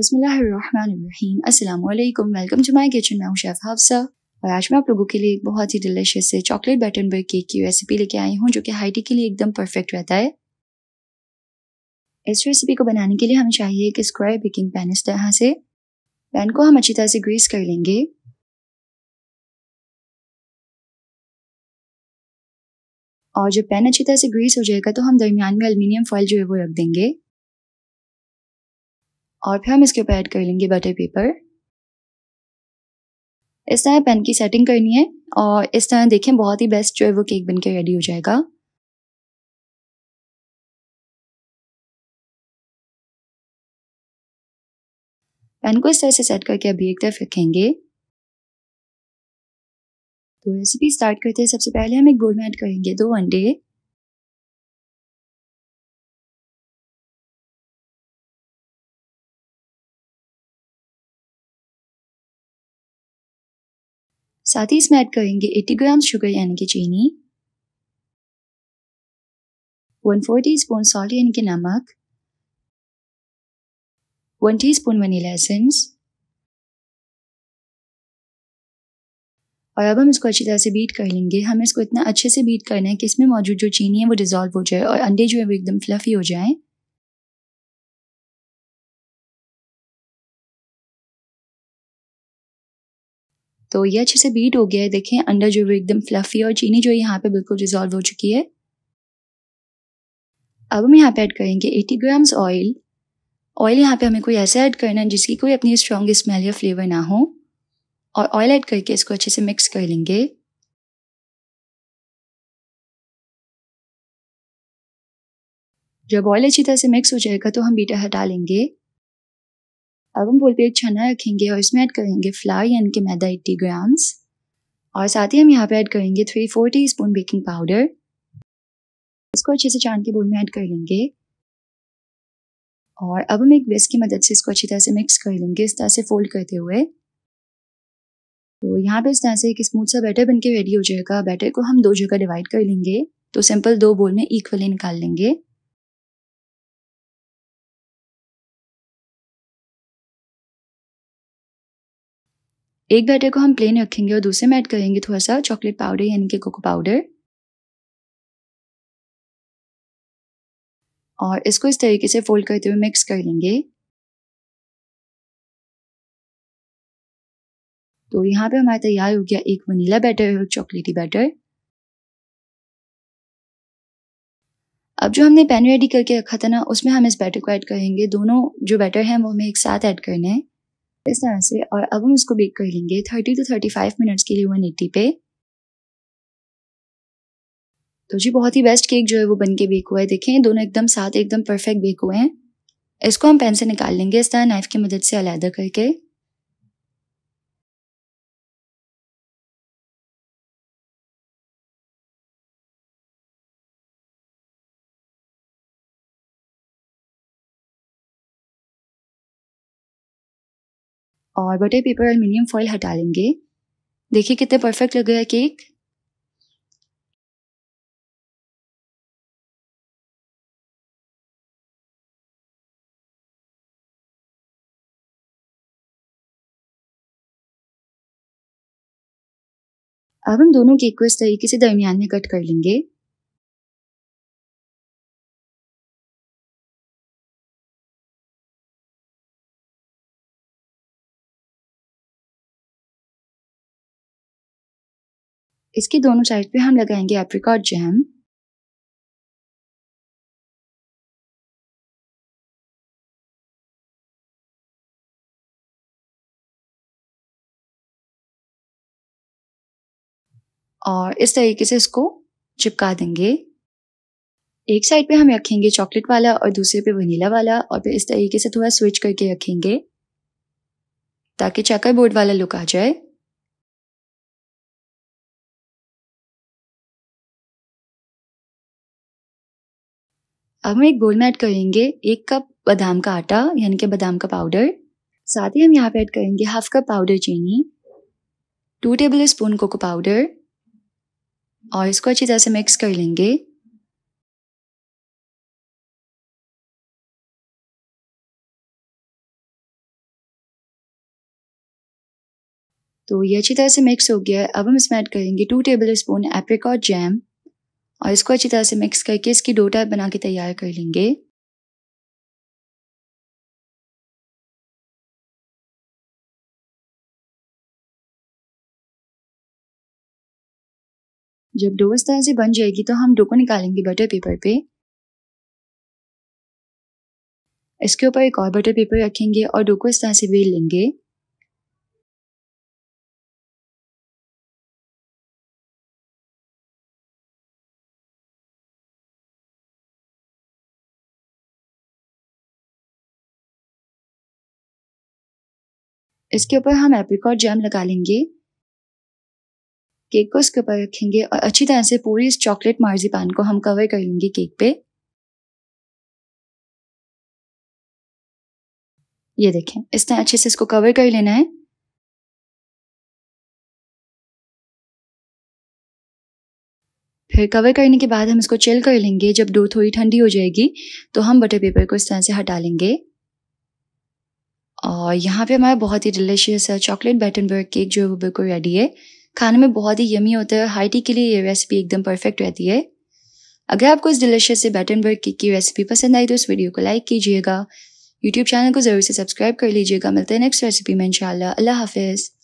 बिसमीम अल्लाम welcome to my kitchen मैं शेफ़ हाफसा और आज मैं आप लोगों के लिए एक बहुत ही डिलीशियस से चॉकलेट बैटर बर्ग केक की रेसिपी लेके आई हूँ जो कि हाइटी के लिए एकदम परफेक्ट रहता है इस रेसिपी को बनाने के लिए हमें चाहिए एक स्क्वायर बेकिंग पैन इस तरह से पैन को हम अच्छी तरह से ग्रीस कर लेंगे और जब पैन अच्छी तरह से ग्रीस हो जाएगा तो हम दरमियान में अल्मीनियम फॉइल जो है वो रख देंगे और फिर हम इसके ऊपर ऐड कर लेंगे बटर पेपर इस तरह पेन की सेटिंग करनी है और इस तरह देखें बहुत ही बेस्ट जो है वो केक बनकर रेडी हो जाएगा पेन को इस तरह से सेट करके अभी एक तरफ रखेंगे तो रेसिपी स्टार्ट करते हैं सबसे पहले हम एक बोल में ऐड करेंगे दो अंडे साथ ही इसमें ऐड करेंगे 80 ग्राम शुगर यानी कि चीनी 1 फोर टी स्पून सॉल्ट यानी कि नमक 1 टीस्पून वनीला एसेंस और अब हम इसको अच्छी तरह से बीट कर लेंगे हमें इसको इतना अच्छे से बीट करना है कि इसमें मौजूद जो चीनी है वो डिजॉल्व हो जाए और अंडे जो है वो एकदम फ्लफ़ी हो जाए तो ये अच्छे से बीट हो गया है देखें अंडा जो एकदम फ्लफी और चीनी जो है यहाँ पे बिल्कुल डिजॉल्व हो चुकी है अब हम यहाँ पे ऐड करेंगे 80 ग्राम्स ऑयल ऑयल यहाँ पे हमें कोई ऐसा ऐड करना है जिसकी कोई अपनी स्ट्रॉन्ग स्मेल या फ्लेवर ना हो और ऑयल ऐड करके इसको अच्छे से मिक्स कर लेंगे जब ऑयल अच्छी तरह से मिक्स हो जाएगा तो हम बीटा हटा लेंगे अब हम बोल पे छना रखेंगे और इसमें ऐड करेंगे फ्लाई यानी कि मैदा एट्टी ग्राम्स और साथ ही हम यहाँ पे ऐड करेंगे three four teaspoon baking powder इसको अच्छे से छान के बोल में ऐड कर लेंगे और अब हम एक बेस की मदद से इसको अच्छी तरह से मिक्स कर लेंगे इस तरह से फोल्ड करते हुए तो यहाँ पे इस तरह से एक स्मूथ सा बैटर बनके रेडी हो जाएगा बैटर को हम दो जगह डिवाइड कर लेंगे तो सिंपल दो बोल में इक्वली निकाल लेंगे एक बैटर को हम प्लेन रखेंगे और दूसरे में ऐड करेंगे थोड़ा सा चॉकलेट पाउडर यानी कि कोको पाउडर और इसको इस तरीके से फोल्ड करते हुए मिक्स कर लेंगे तो यहाँ पे हमारा तैयार हो गया एक वनीला बैटर और चॉकलेटी बैटर अब जो हमने पैन रेडी करके रखा था ना उसमें हम इस बैटर को ऐड करेंगे दोनों जो बैटर हैं वो हमें एक साथ ऐड करने हैं इस तरह से और अब हम इसको बेक कर लेंगे thirty to thirty five minutes के लिए वन एट्टी पे तो जी बहुत ही बेस्ट केक जो है वो बन के बेक हुआ है देखें दोनों एकदम साथ एकदम परफेक्ट बेक हुए हैं इसको हम पैन से निकाल लेंगे इस तरह नाइफ की मदद से अलहदा करके और बटर पेपर एल्यूमिनियम फॉइल हटा लेंगे देखिए कितने परफेक्ट लग गया केक अब हम दोनों केक को इस तरीके से दरमियान में कट कर लेंगे इसके दोनों साइड पे हम लगाएंगे एप्रिकॉट जैम और इस तरीके से इसको चिपका देंगे एक साइड पे हम रखेंगे चॉकलेट वाला और दूसरे पे वनीला वाला और फिर इस तरीके से थोड़ा स्विच करके रखेंगे ताकि चेकर बोर्ड वाला लुक आ जाए अब हम एक बोल में ऐड करेंगे एक कप बादाम का आटा यानी कि बादाम का पाउडर साथ ही हम यहाँ पे ऐड करेंगे हाफ कप पाउडर चीनी two tablespoon cocoa powder और इसको अच्छी तरह से मिक्स कर लेंगे तो ये अच्छी तरह से मिक्स हो गया है अब हम इसमें ऐड करेंगे two tablespoon apricot jam और इसको अच्छी तरह से मिक्स करके इसकी डोटा बना के तैयार कर लेंगे जब डो इस तरह से बन जाएगी तो हम डो को निकालेंगे बटर पेपर पे इसके ऊपर एक और बटर पेपर रखेंगे और डो को इस तरह से बेल लेंगे इसके ऊपर हम एप्रिकॉट जैम लगा लेंगे केक को इसके ऊपर रखेंगे और अच्छी तरह से पूरी इस चॉकलेट मार्जी पान को हम कवर कर लेंगे केक पे ये देखें इस तरह अच्छे से इसको कवर कर लेना है फिर कवर करने के बाद हम इसको चिल कर लेंगे जब डो थोड़ी ठंडी हो जाएगी तो हम बटर पेपर को इस तरह से हटा लेंगे और यहाँ पे हमारा बहुत ही डिलीशियस चॉकलेट बैटनबर्ग केक जो है वो बिल्कुल रेडी है खाने में बहुत ही यमी होता है हाई टी के लिए ये रेसिपी एकदम परफेक्ट रहती है अगर आपको इस डिलीशियस से बैटनबर्ग केक की रेसिपी पसंद आई तो इस वीडियो को लाइक कीजिएगा यूट्यूब चैनल को ज़रूर से सब्सक्राइब कर लीजिएगा मिलते हैं नेक्स्ट रेसिपी में इनशाला हाफिज़